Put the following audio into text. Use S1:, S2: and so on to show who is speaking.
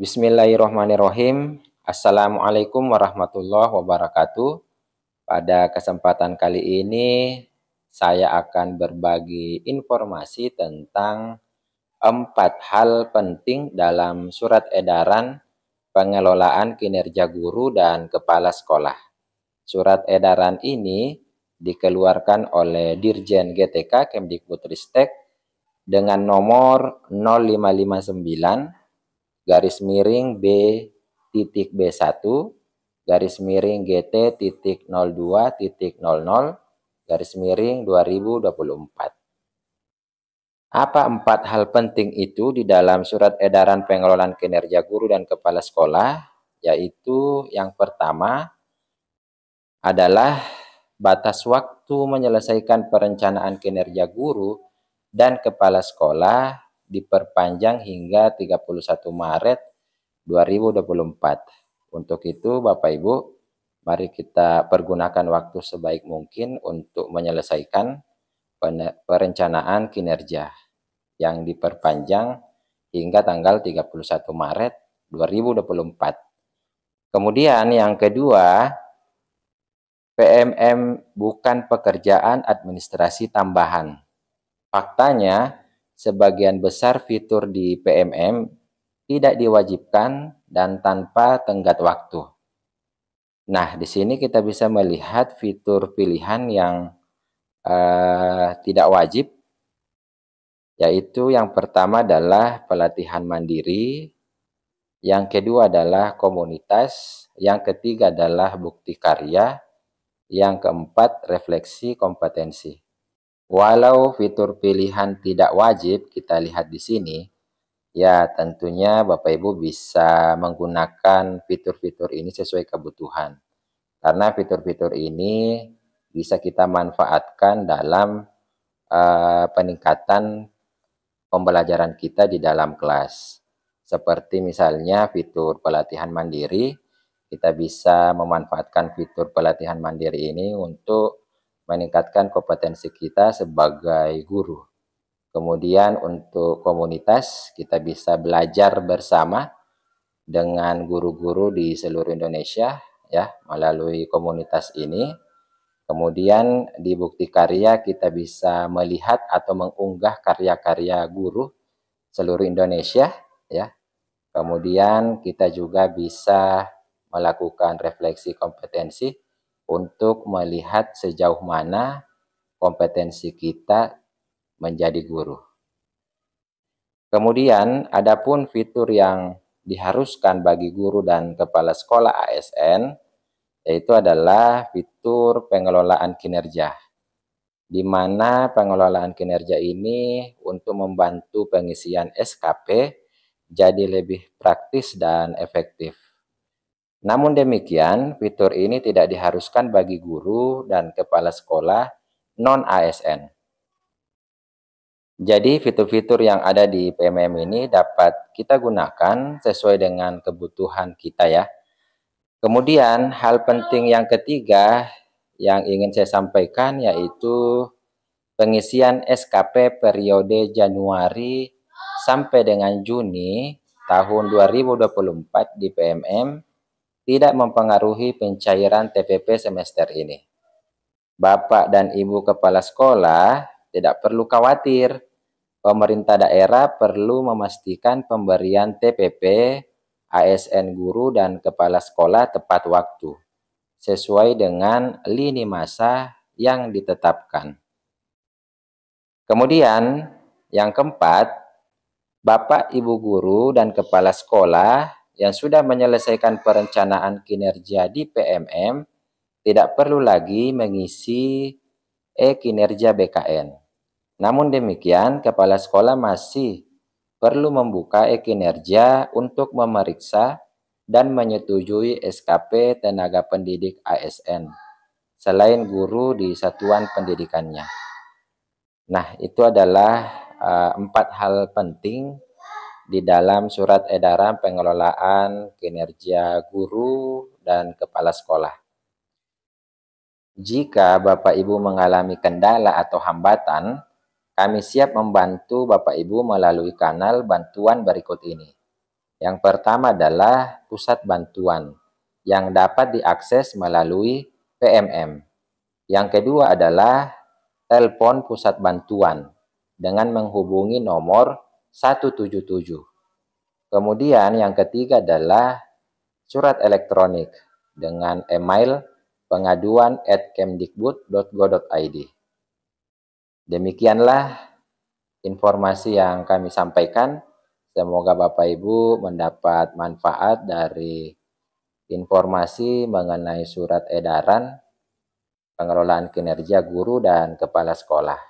S1: Bismillahirrahmanirrahim. Assalamualaikum warahmatullahi wabarakatuh. Pada kesempatan kali ini saya akan berbagi informasi tentang empat hal penting dalam surat edaran pengelolaan kinerja guru dan kepala sekolah. Surat edaran ini dikeluarkan oleh Dirjen GTK Kemdikbudristek dengan nomor 0559 garis miring B titik B1 garis miring GT titik 02 titik 00 garis miring 2024. Apa empat hal penting itu di dalam surat edaran pengelolaan kinerja guru dan kepala sekolah? Yaitu yang pertama adalah batas waktu menyelesaikan perencanaan kinerja guru dan kepala sekolah diperpanjang hingga 31 Maret 2024. Untuk itu Bapak Ibu, mari kita pergunakan waktu sebaik mungkin untuk menyelesaikan perencanaan kinerja yang diperpanjang hingga tanggal 31 Maret 2024. Kemudian yang kedua, PMM bukan pekerjaan administrasi tambahan. Faktanya, sebagian besar fitur di PMM tidak diwajibkan dan tanpa tenggat waktu. Nah, di sini kita bisa melihat fitur pilihan yang eh, tidak wajib, yaitu yang pertama adalah pelatihan mandiri, yang kedua adalah komunitas, yang ketiga adalah bukti karya, yang keempat refleksi kompetensi. Walau fitur pilihan tidak wajib, kita lihat di sini, ya tentunya Bapak Ibu bisa menggunakan fitur-fitur ini sesuai kebutuhan. Karena fitur-fitur ini bisa kita manfaatkan dalam uh, peningkatan pembelajaran kita di dalam kelas. Seperti misalnya fitur pelatihan mandiri, kita bisa memanfaatkan fitur pelatihan mandiri ini untuk meningkatkan kompetensi kita sebagai guru. Kemudian untuk komunitas kita bisa belajar bersama dengan guru-guru di seluruh Indonesia ya melalui komunitas ini. Kemudian di Bukti Karya kita bisa melihat atau mengunggah karya-karya guru seluruh Indonesia ya. Kemudian kita juga bisa melakukan refleksi kompetensi untuk melihat sejauh mana kompetensi kita menjadi guru. Kemudian, adapun fitur yang diharuskan bagi guru dan kepala sekolah ASN yaitu adalah fitur pengelolaan kinerja. Di mana pengelolaan kinerja ini untuk membantu pengisian SKP jadi lebih praktis dan efektif. Namun demikian, fitur ini tidak diharuskan bagi guru dan kepala sekolah non-ASN. Jadi fitur-fitur yang ada di PMM ini dapat kita gunakan sesuai dengan kebutuhan kita ya. Kemudian hal penting yang ketiga yang ingin saya sampaikan yaitu pengisian SKP periode Januari sampai dengan Juni tahun 2024 di PMM tidak mempengaruhi pencairan TPP semester ini. Bapak dan Ibu kepala sekolah tidak perlu khawatir. Pemerintah daerah perlu memastikan pemberian TPP, ASN guru dan kepala sekolah tepat waktu sesuai dengan lini masa yang ditetapkan. Kemudian, yang keempat, Bapak, Ibu guru dan kepala sekolah yang sudah menyelesaikan perencanaan kinerja di PMM tidak perlu lagi mengisi e-kinerja BKN. Namun demikian, kepala sekolah masih perlu membuka e-kinerja untuk memeriksa dan menyetujui SKP tenaga pendidik ASN selain guru di satuan pendidikannya. Nah, itu adalah uh, empat hal penting di dalam surat edaran pengelolaan kinerja guru dan kepala sekolah. Jika Bapak Ibu mengalami kendala atau hambatan, kami siap membantu Bapak Ibu melalui kanal bantuan berikut ini. Yang pertama adalah pusat bantuan yang dapat diakses melalui PMM. Yang kedua adalah telepon pusat bantuan dengan menghubungi nomor 177. Kemudian yang ketiga adalah surat elektronik dengan email pengaduan at kemdikbud.go.id. Demikianlah informasi yang kami sampaikan. Semoga Bapak Ibu mendapat manfaat dari informasi mengenai surat edaran pengelolaan kinerja guru dan kepala sekolah.